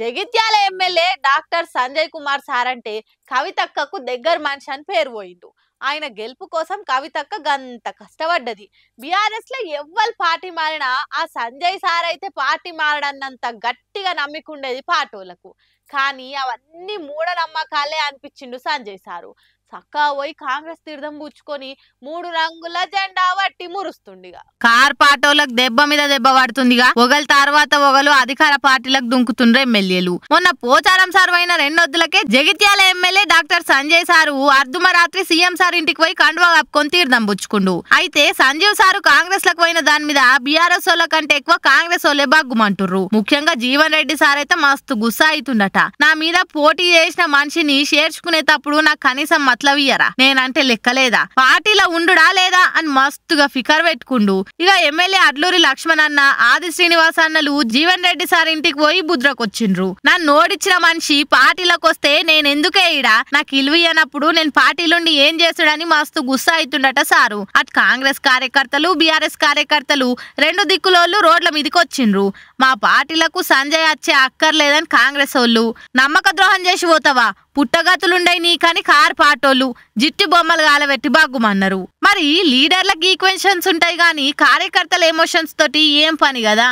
Jagtial MLA doctor Sanjay Kumar sir అంటే కవితక్కకు దగ్గర మనిషి అని పేరు పోయిండు ఆయన గెలుపు కోసం కవితక్క గంత కష్టపడ్డది బీఆర్ఎస్ లో ఎవ్వరు పార్టీ మారినా ఆ సంజయ్ సార్ అయితే పార్టీ మారడన్నంత గట్టిగా నమ్మికుండేది పాటోలకు కానీ అవన్నీ మూఢనమ్మకాలే అనిపించిండు సంజయ్ సారు చక్కా పోయి కాంగ్రెస్ తీర్థం పుచ్చుకొని మూడు రంగుల జెండా వట్టి మురుస్తుండిగా కార్ పాటోలకు దెబ్బ మీద దెబ్బ పడుతుందిగా ఒకళ్ళ తర్వాత ఒకళ్ళు అధికార పార్టీలకు దుంకుతుండ్రు ఎమ్మెల్యేలు మొన్న పోచారం సార్ అయిన రెండొద్దులకే Jagtial MLA doctor Sanjay sir రాత్రి సీఎం సార్ ఇంటికి పోయి కండువా కప్పుకొని తీర్థం పుచ్చుకుండు అయితే సంజీవ్ సారు కాంగ్రెస్ లకు పోయిన దాని మీద బీఆర్ఎస్ వాళ్ళ కంటే ఎక్కువ కాంగ్రెస్ వాళ్ళే బాగుమంటుర్రు ముఖ్యంగా జీవన్ రెడ్డి సార్ అయితే మస్తు గుస్సా అవుతుండట నా మీద పోటీ చేసిన మనిషిని చేర్చుకునేటప్పుడు నాకు కనీసం అట్లవియరా నేనంటే లెక్కలేదా పార్టీలో ఉండుడా లేదా అని మస్తుగా ఫికర్ పెట్టుకుండు ఇక ఎమ్మెల్యే అడ్లూరి లక్ష్మణ్ అన్న ఆది శ్రీనివాస్ అన్నలు జీవన్ రెడ్డి సార్ ఇంటికి పోయి బుద్రకొచ్చిండ్రు నన్ను నోడిచ్చిన మనిషి పార్టీలకు వస్తే నేను ఎందుకే ఇడా నాకు ఇలువియనప్పుడు నేను పార్టీలోండి ఏం చేస్తుడని మస్తు గుస్సా అవుతుండట సారు అటు కాంగ్రెస్ కార్యకర్తలు బీఆర్ఎస్ కార్యకర్తలు రెండు దిక్కులోళ్ళు రోడ్ల మీదకొచ్చిండ్రు మా పార్టీలకు సంజయ్ వచ్చే అక్కర్లేదని కాంగ్రెస్ వాళ్ళు నమ్మక ద్రోహం చేసి పోతావా పుట్టగతులుండయి నీ కానీ కార్ పాటో చేసేటోళ్ళు జిట్టు బొమ్మలు గాలబెట్టి బాగుమన్నారు మరి లీడర్లకు ఈక్వెన్షన్స్ ఉంటాయి గాని కార్యకర్తల ఎమోషన్స్ తోటి ఏం పని కదా